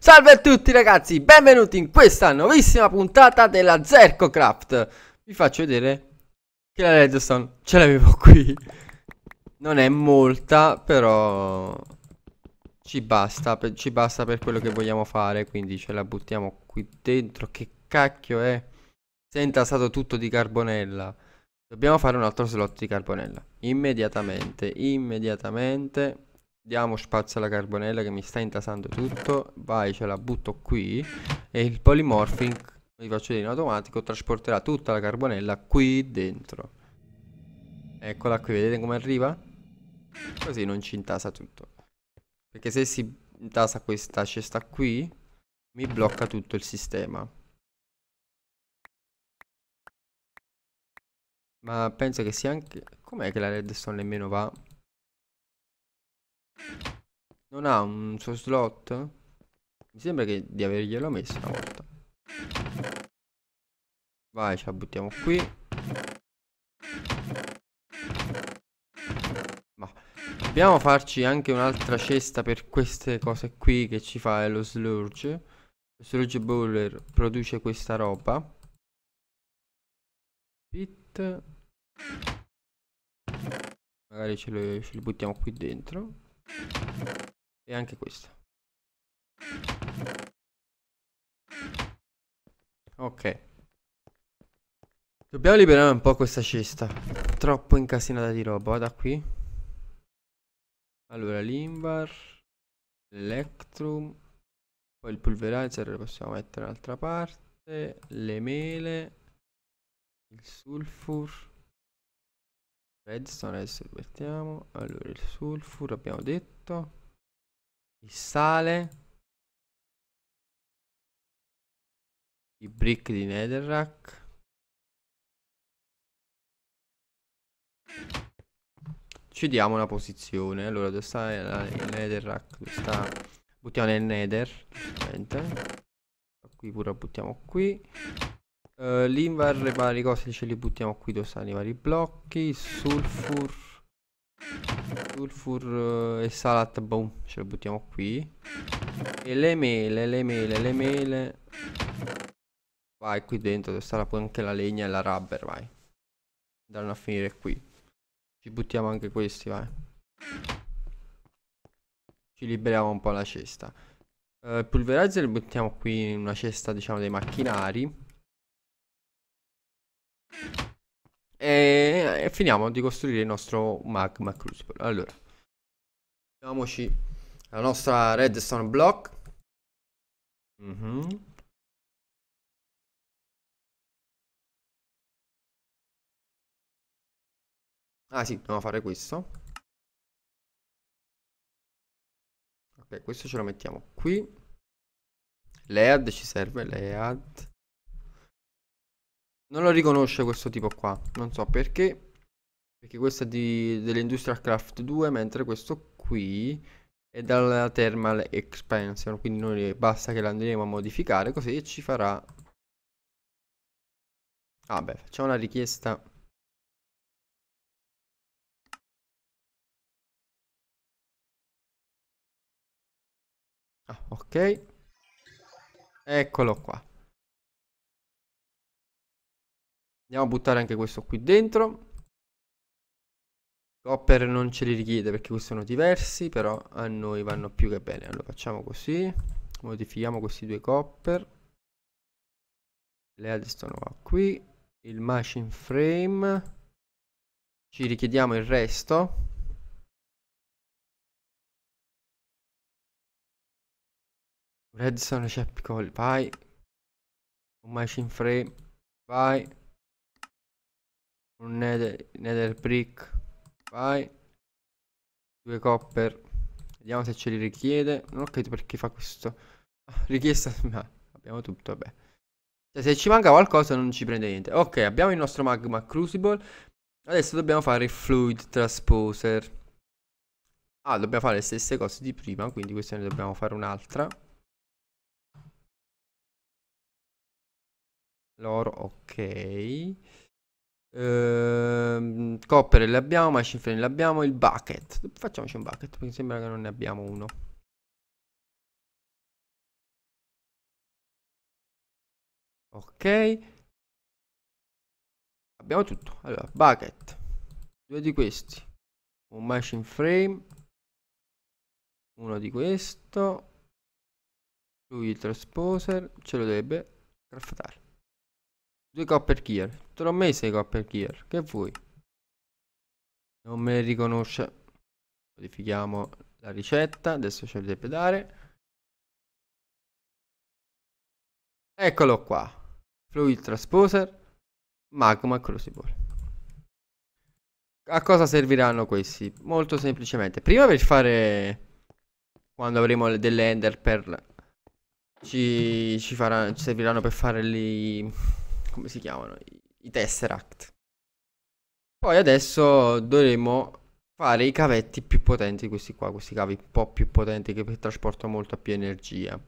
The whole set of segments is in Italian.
Salve a tutti ragazzi, benvenuti in questa nuovissima puntata della Zercocraft Vi faccio vedere che la redstone ce l'avevo qui Non è molta, però ci basta, per, ci basta per quello che vogliamo fare, quindi ce la buttiamo qui dentro. Che cacchio è? Si è intasato tutto di carbonella. Dobbiamo fare un altro slot di carbonella. Immediatamente, immediatamente. Diamo spazio alla carbonella che mi sta intasando tutto. Vai, ce la butto qui. E il polymorphing, lo faccio vedere in automatico, trasporterà tutta la carbonella qui dentro. Eccola qui, vedete come arriva? Così non ci intasa tutto. Perché se si tasa questa cesta qui, mi blocca tutto il sistema. Ma penso che sia anche... Com'è che la redstone nemmeno va? Non ha un suo slot? Mi sembra che di averglielo messo una volta. Vai, ce la buttiamo qui. Dobbiamo farci anche un'altra cesta per queste cose qui che ci fa lo Slurge. Lo Slurge Bowler produce questa roba. Pit. Magari ce, lo, ce li buttiamo qui dentro. E anche questa. Ok. Dobbiamo liberare un po' questa cesta. Troppo incasinata di roba. Vada qui allora l'invar l'electrum poi il pulverizer lo possiamo mettere un'altra parte le mele il sulfur redstone adesso lo mettiamo allora il sulfur abbiamo detto il sale i brick di netherrack ci diamo una posizione. Allora, dove sta il nether rack? Dove sta? Buttiamo nel nether. Niente. Qui pure buttiamo qui. Uh, eh, L'invar, le varie cose ce li buttiamo qui dove stanno i vari blocchi. Sulfur. Sulfur uh, e salat, boom, ce le buttiamo qui. E le mele, le mele, le mele. Vai qui dentro, dove sta anche la legna e la rubber, vai. Andranno a finire qui. Ci buttiamo anche questi, vai. Ci liberiamo un po' la cesta. Uh, eh, pulverizer lo buttiamo qui in una cesta, diciamo, dei macchinari. E, e finiamo di costruire il nostro magma crucible. Allora, mettiamoci la nostra redstone block. Mm -hmm. Ah sì, dobbiamo fare questo. Ok, questo ce lo mettiamo qui. Lead ci serve, lead. Non lo riconosce questo tipo qua, non so perché. Perché questo è di, dell'Industrial Craft 2, mentre questo qui è dalla Thermal Expansion. Quindi noi basta che l'andremo a modificare così ci farà... Ah facciamo una richiesta Ah, ok. Eccolo qua. Andiamo a buttare anche questo qui dentro. Copper non ce li richiede perché questi sono diversi, però a noi vanno più che bene. Allora facciamo così, modifichiamo questi due copper. Le altre sono qui, il machine frame. Ci richiediamo il resto. Redstone c'è piccolo, vai. Un machine frame, vai. Un nether, nether brick, vai. Due copper, vediamo se ce li richiede. Non ho capito perché fa questo. Ah, richiesta, ma abbiamo tutto, vabbè. Cioè, se ci manca qualcosa non ci prende niente. Ok, abbiamo il nostro magma crucible. Adesso dobbiamo fare il fluid transposer. Ah, dobbiamo fare le stesse cose di prima, quindi questa ne dobbiamo fare un'altra. L'oro, ok. Ehm, coppere le abbiamo, ma cinfreni le abbiamo. Il bucket. Facciamoci un bucket, mi sembra che non ne abbiamo uno. Ok. Abbiamo tutto. Allora, bucket. Due di questi. Un machine frame. Uno di questo. Lui il transposer. Ce lo dovrebbe craftare due copper gear. Te l'ho messo i copper gear. Che vuoi? Non me le riconosce. Modifichiamo la ricetta. Adesso ce lo deve dare. Eccolo qua. Fluid Transposer. Magma Crucible. A cosa serviranno questi? Molto semplicemente. Prima per fare... Quando avremo delle ender pearl Ci, ci, faranno, ci serviranno per fare gli come si chiamano? I Tesseract. Poi adesso dovremo fare i cavetti più potenti, questi qua, questi cavi un po' più potenti che trasportano molta più energia.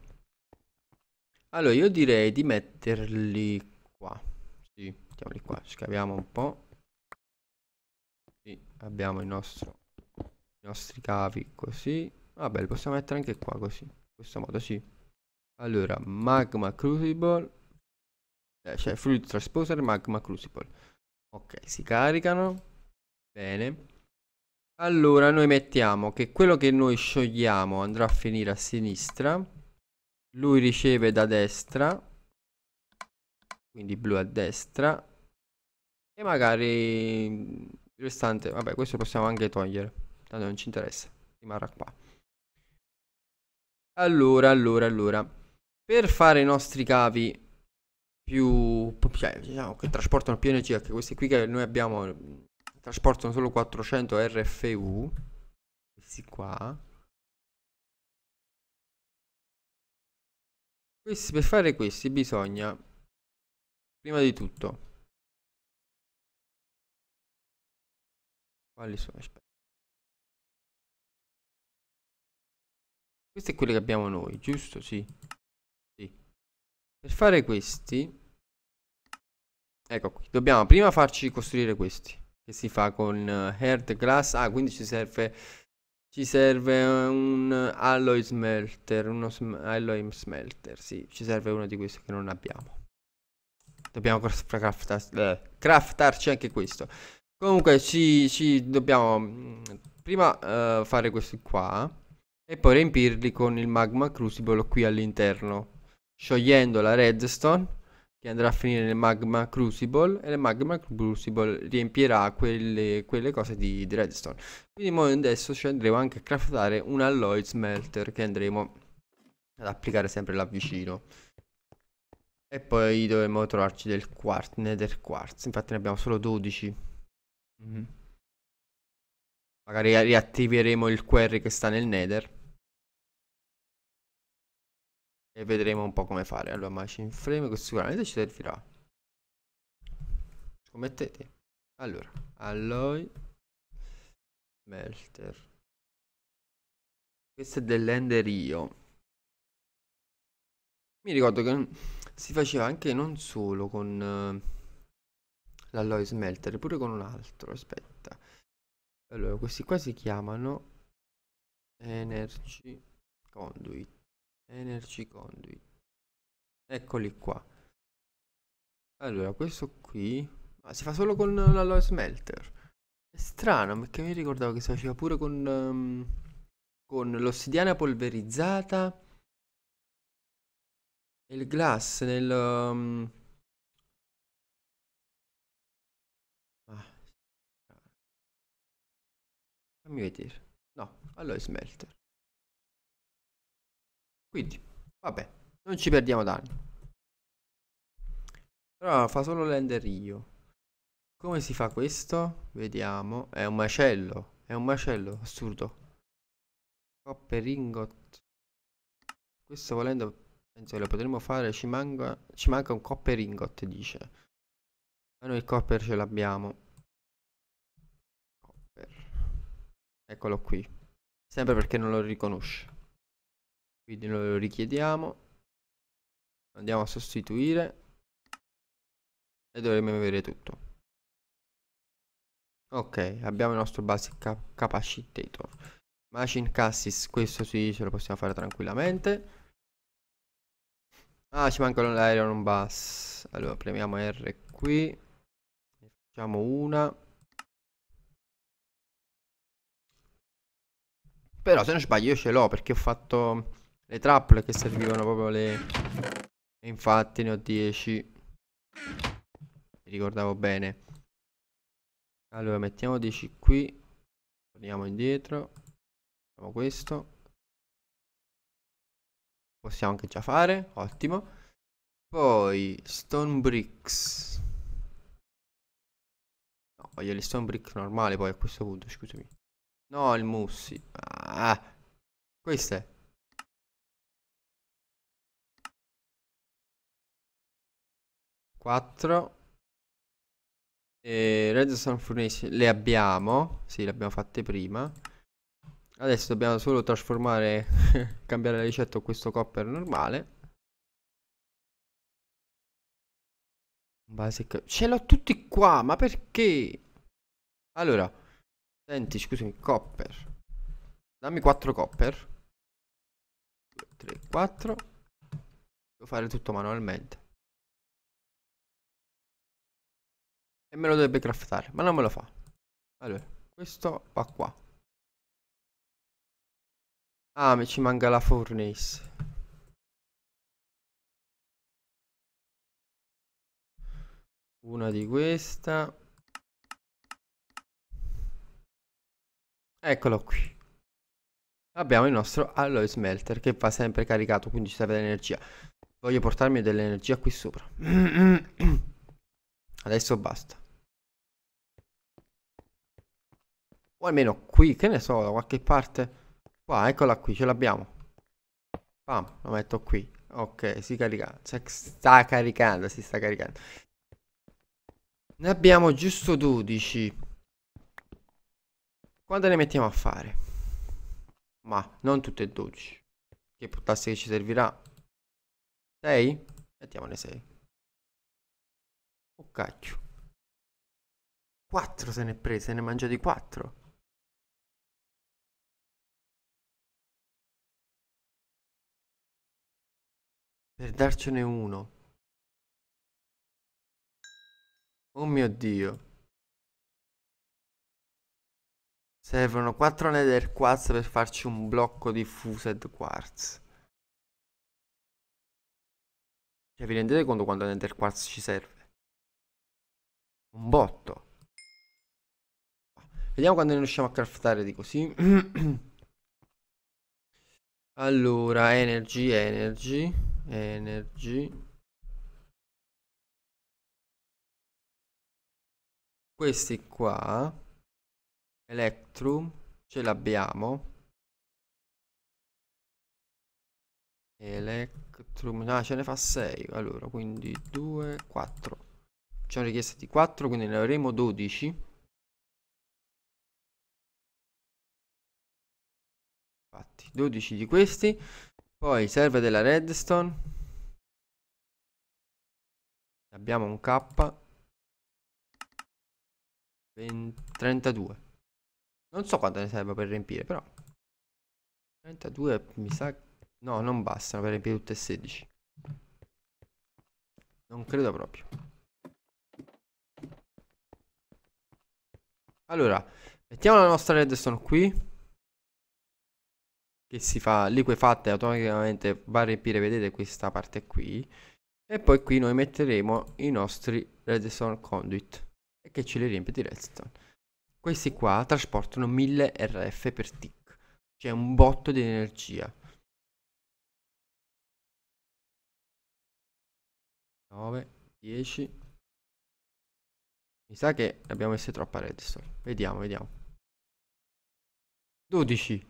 Allora, io direi di metterli qua. Sì, mettiamoli qua, scaviamo un po'. Sì, abbiamo nostro, i nostri cavi così. Vabbè, li possiamo mettere anche qua così, in questo modo, sì. Allora, Magma Crucible eh, cioè Fluid Transposer Magma Crucible. Ok, si caricano. Bene. Allora noi mettiamo che quello che noi sciogliamo andrà a finire a sinistra. Lui riceve da destra. Quindi blu a destra. E magari il restante... Vabbè, questo possiamo anche togliere. Tanto non ci interessa. Rimarrà qua. Allora, allora, allora. Per fare i nostri cavi più, cioè, diciamo, che trasportano più energia che questi qui che noi abbiamo trasportano solo 400 RFU questi qua questi, per fare questi bisogna prima di tutto quali sono aspetta questi è quelli che abbiamo noi giusto sì, sì. per fare questi Ecco qui, dobbiamo prima farci costruire questi, che si fa con Heart eh, Glass, ah quindi ci serve, ci serve un alloy smelter, uno sm alloy smelter, sì, ci serve uno di questi che non abbiamo. Dobbiamo craftarci, eh, craftarci anche questo. Comunque ci, ci dobbiamo mm, prima eh, fare questi qua e poi riempirli con il magma crucible qui all'interno, sciogliendo la redstone che andrà a finire nel Magma Crucible e nel Magma Crucible riempirà quelle, quelle cose di, di, redstone. Quindi noi adesso ci andremo anche a craftare un alloy smelter che andremo ad applicare sempre là vicino. E poi dovremo trovarci del quartz, nether quartz, infatti ne abbiamo solo 12. Mm -hmm. Magari riattiveremo il query che sta nel nether. e vedremo un po' come fare. Allora, machine frame questo sicuramente ci servirà. Scommettete. Allora, alloy melter. Questo è dell'Ender io Mi ricordo che si faceva anche non solo con uh, l'alloy smelter, pure con un altro, aspetta. Allora, questi qua si chiamano Energy Conduit energy conduit eccoli qua allora questo qui ah, si fa solo con l'alloy smelter è strano perché mi ricordavo che si faceva pure con um, con l'ossidiana polverizzata e il glass nel um, Fammi vedere. No, allora smelter. Quindi, vabbè, non ci perdiamo d'anni. Però fa solo l'ender io. Come si fa questo? Vediamo. È un macello. È un macello, assurdo. Coppe ringot. Questo volendo penso che lo potremmo fare. Ci manca, ci manca un coppe ringot, dice. Ma noi il copper ce l'abbiamo. Copper. Eccolo qui. Sempre perché non lo riconosce quindi lo richiediamo andiamo a sostituire e dovremmo avere tutto ok abbiamo il nostro basic cap capacitator machine cassis questo sì ce lo possiamo fare tranquillamente ah ci manca l'aereo bus allora premiamo R qui ne facciamo una però se non sbaglio io ce l'ho perché ho fatto le trappole che servivano proprio le... E infatti ne ho 10. Mi ricordavo bene. Allora, mettiamo 10 qui. Torniamo indietro. Facciamo questo. Possiamo anche già fare, ottimo. Poi, stone bricks. No, voglio le stone brick normale poi a questo punto, scusami. No, il mussi. Ah, queste. 4 e Redstone Furnace le abbiamo Sì le abbiamo fatte prima Adesso dobbiamo solo trasformare Cambiare la ricetta a questo copper normale Basic Ce l'ho tutti qua ma perché? Allora Senti scusami copper Dammi 4 copper 2, 3, 4 Devo fare tutto manualmente E me lo dovrebbe craftare, ma non me lo fa. Allora, questo va qua. Ah, mi ci manca la furnace. Una di questa. Eccolo qui. Abbiamo il nostro alloy smelter che va sempre caricato, quindi ci serve l'energia. Voglio portarmi dell'energia qui sopra. Adesso basta. O almeno qui, che ne so, da qualche parte. Qua, eccola qui, ce l'abbiamo. Pam, lo metto qui. Ok, si carica. Si sta caricando, si sta caricando. Ne abbiamo giusto 12. Quante ne mettiamo a fare? Ma, non tutte e 12. Che puttasse che ci servirà? 6? Mettiamone 6. Oh cacchio. Quattro se ne è prese, se ne è mangiati quattro. Per darcene uno. Oh mio dio. Servono 4 nether quartz per farci un blocco di fused quartz. Cioè vi rendete conto quanto nether quartz ci serve? Un botto. Vediamo quando ne riusciamo a craftare di così. allora, energy, energy, energy. Questi qua. Electrum. Ce l'abbiamo. Electrum. Ah, ce ne fa 6. Allora, quindi 2, 4 ci ha richiesta di 4 quindi ne avremo 12 infatti 12 di questi poi serve della redstone abbiamo un k 32 non so quanto ne serve per riempire però 32 mi sa no non bastano per riempire tutte e 16 non credo proprio Allora, mettiamo la nostra redstone qui. Che si fa liquefatta e automaticamente va a riempire, vedete, questa parte qui. E poi qui noi metteremo i nostri redstone conduit. Che ce li riempie di redstone. Questi qua trasportano 1000 RF per tick. Cioè un botto di energia. 9, 10, mi sa che abbiamo messo troppa redstone. Vediamo, vediamo. 12.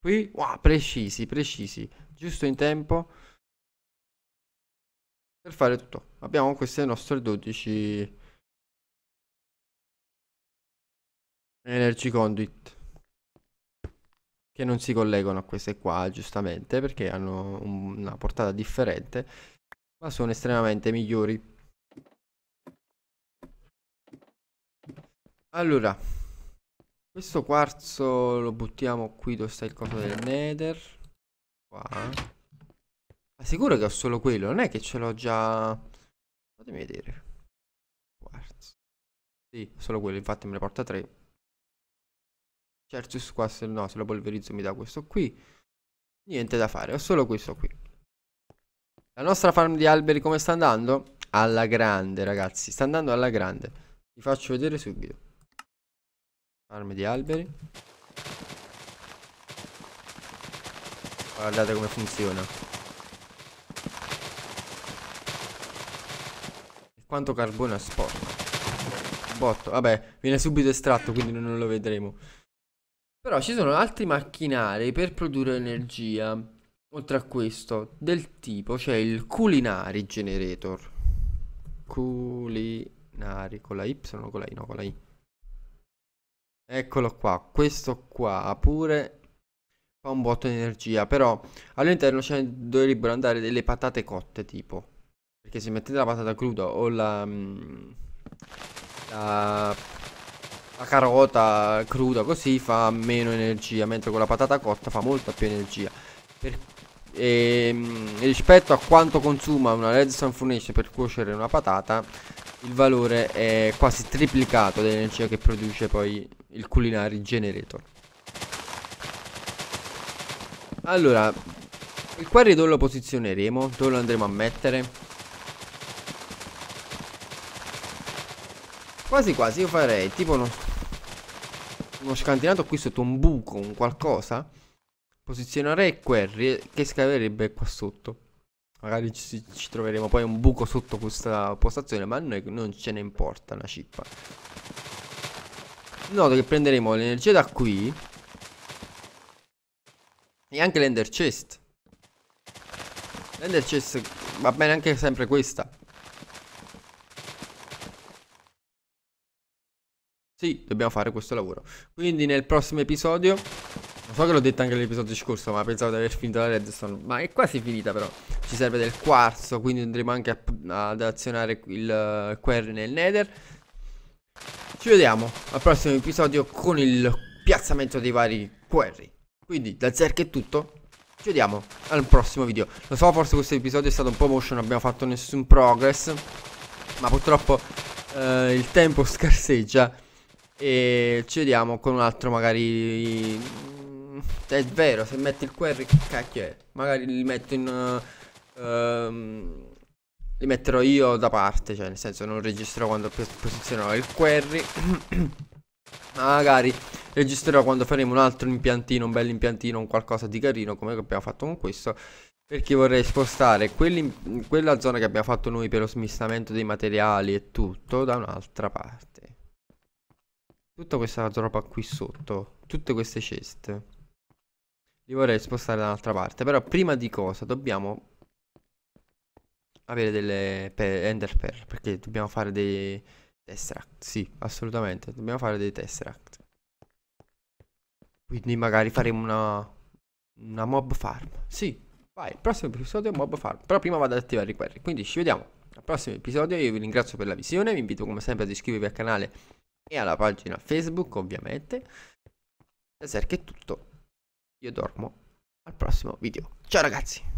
Qui, wow, precisi, precisi. Giusto in tempo per fare tutto. Abbiamo queste nostre 12 energy conduit che non si collegano a queste qua giustamente perché hanno una portata differente ma sono estremamente migliori Allora, questo quarzo lo buttiamo qui dove sta il coso del nether. Qua. Ma sicuro che ho solo quello? Non è che ce l'ho già... Fatemi vedere. Quarzo. Sì, solo quello, infatti me ne porta tre. Cercius qua, se no, se lo polverizzo mi dà questo qui. Niente da fare, ho solo questo qui. La nostra farm di alberi come sta andando? Alla grande, ragazzi. Sta andando alla grande. Vi faccio vedere subito. Armi di alberi. Guardate come funziona. quanto carbone asporta. Botto. Vabbè, viene subito estratto, quindi non lo vedremo. Però ci sono altri macchinari per produrre energia. Oltre a questo, del tipo c'è cioè il culinary generator. Culinari con la Y con la I? No, con la I. Eccolo qua, questo qua pure fa un botto di energia, però all'interno cioè, dovrebbero andare delle patate cotte tipo, perché se mettete la patata cruda o la, mm, la, la carota cruda così fa meno energia, mentre con la patata cotta fa molta più energia. Per, e, ehm, rispetto a quanto consuma una redstone furnace per cuocere una patata, il valore è quasi triplicato dell'energia che produce poi il culinary generator. Allora, il quarry dove lo posizioneremo? Dove lo andremo a mettere? Quasi quasi io farei tipo uno, uno scantinato qui sotto un buco, un qualcosa. Posizionerei il quarry che scaverebbe qua sotto. Magari ci, ci, troveremo poi un buco sotto questa postazione, ma a noi non ce ne importa una cippa. Noto che prenderemo l'energia da qui. E anche l'ender chest. L'ender chest va bene anche sempre questa. Sì, dobbiamo fare questo lavoro. Quindi nel prossimo episodio... Non so che l'ho detto anche nell'episodio scorso, ma pensavo di aver finito la redstone. Ma è quasi finita però ci serve del quarzo quindi andremo anche a, ad azionare il eh, QR nel nether ci vediamo al prossimo episodio con il piazzamento dei vari QR quindi da Zerk è tutto ci vediamo al prossimo video lo so forse questo episodio è stato un po' motion non abbiamo fatto nessun progress ma purtroppo eh, il tempo scarseggia e ci vediamo con un altro magari è vero, se metti il che cacchio è. Magari li metto in... Uh um, li metterò io da parte, cioè nel senso non registrerò quando posizionerò il query. Magari registrerò quando faremo un altro impiantino, un bel impiantino, un qualcosa di carino come abbiamo fatto con questo. Perché vorrei spostare quella zona che abbiamo fatto noi per lo smistamento dei materiali e tutto da un'altra parte. Tutta questa roba qui sotto, tutte queste ceste. Li vorrei spostare da un'altra parte, però prima di cosa dobbiamo avere delle per, Ender Pearl, perché dobbiamo fare dei Tesseract, sì, assolutamente, dobbiamo fare dei Tesseract. Quindi magari faremo una, una mob farm, sì, vai, il prossimo episodio è mob farm, però prima vado ad attivare i query, quindi ci vediamo al prossimo episodio, io vi ringrazio per la visione, vi invito come sempre ad iscrivervi al canale e alla pagina Facebook ovviamente. Da che è tutto, io dormo al prossimo video, ciao ragazzi!